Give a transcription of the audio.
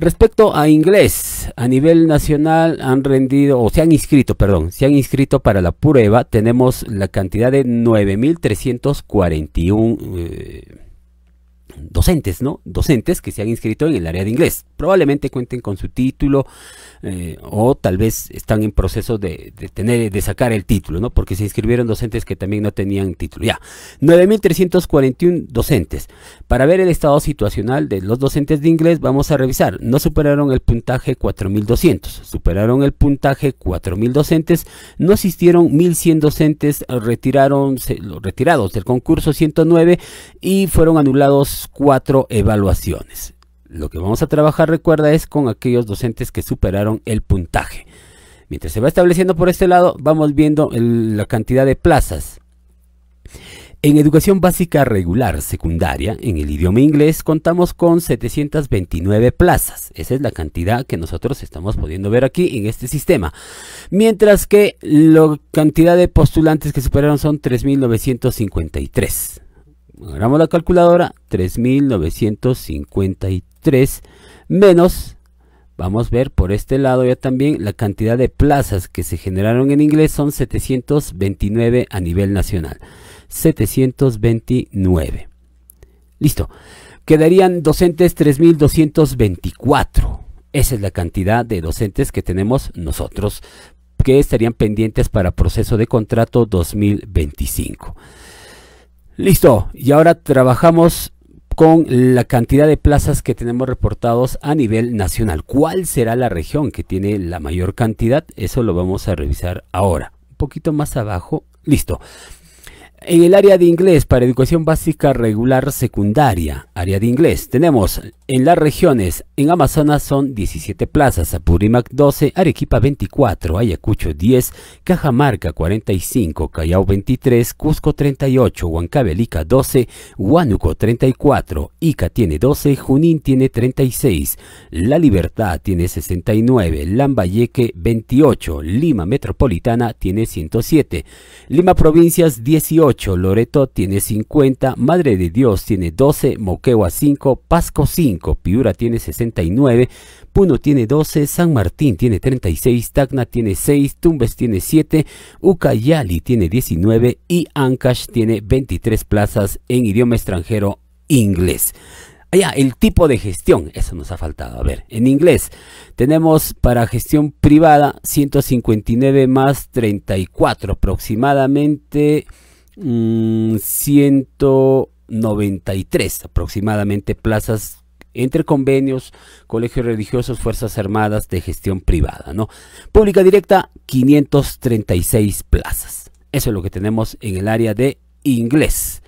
Respecto a inglés, a nivel nacional han rendido, o se han inscrito, perdón, se han inscrito para la prueba, tenemos la cantidad de 9.341 docentes, ¿no? Docentes que se han inscrito en el área de inglés. Probablemente cuenten con su título eh, o tal vez están en proceso de, tener, de sacar el título, ¿no? Porque se inscribieron docentes que también no tenían título. Ya, 9.341 docentes. Para ver el estado situacional de los docentes de inglés vamos a revisar. No superaron el puntaje 4.200. Superaron el puntaje 4.000 docentes. No asistieron 1.100 docentes. Retiraron, los retirados del concurso 109 y fueron anulados cuatro evaluaciones. Lo que vamos a trabajar, recuerda, es con aquellos docentes que superaron el puntaje. Mientras se va estableciendo por este lado, vamos viendo la cantidad de plazas. En educación básica regular secundaria, en el idioma inglés, contamos con 729 plazas. Esa es la cantidad que nosotros estamos pudiendo ver aquí en este sistema. Mientras que la cantidad de postulantes que superaron son 3.953 agarramos la calculadora, 3.953 menos, vamos a ver por este lado ya también, la cantidad de plazas que se generaron en inglés son 729 a nivel nacional. 729. Listo. Quedarían docentes 3.224. Esa es la cantidad de docentes que tenemos nosotros que estarían pendientes para proceso de contrato 2025. Listo, y ahora trabajamos con la cantidad de plazas que tenemos reportados a nivel nacional. ¿Cuál será la región que tiene la mayor cantidad? Eso lo vamos a revisar ahora. Un poquito más abajo. Listo. En el área de inglés para educación básica regular secundaria, área de inglés, tenemos en las regiones, en Amazonas son 17 plazas, Apurímac 12, Arequipa 24, Ayacucho 10, Cajamarca 45, Callao 23, Cusco 38, Huancabelica 12, Huánuco 34, Ica tiene 12, Junín tiene 36, La Libertad tiene 69, Lambayeque 28, Lima Metropolitana tiene 107, Lima Provincias 18, Loreto tiene 50, Madre de Dios tiene 12, Moquegua 5, Pasco 5, Piura tiene 69, Puno tiene 12, San Martín tiene 36, Tacna tiene 6, Tumbes tiene 7, Ucayali tiene 19 y Ancash tiene 23 plazas en idioma extranjero inglés. Allá, el tipo de gestión, eso nos ha faltado. A ver, en inglés tenemos para gestión privada 159 más 34, aproximadamente 193 mm, aproximadamente plazas entre convenios, colegios religiosos, fuerzas armadas de gestión privada, ¿no? Pública directa, 536 plazas. Eso es lo que tenemos en el área de inglés.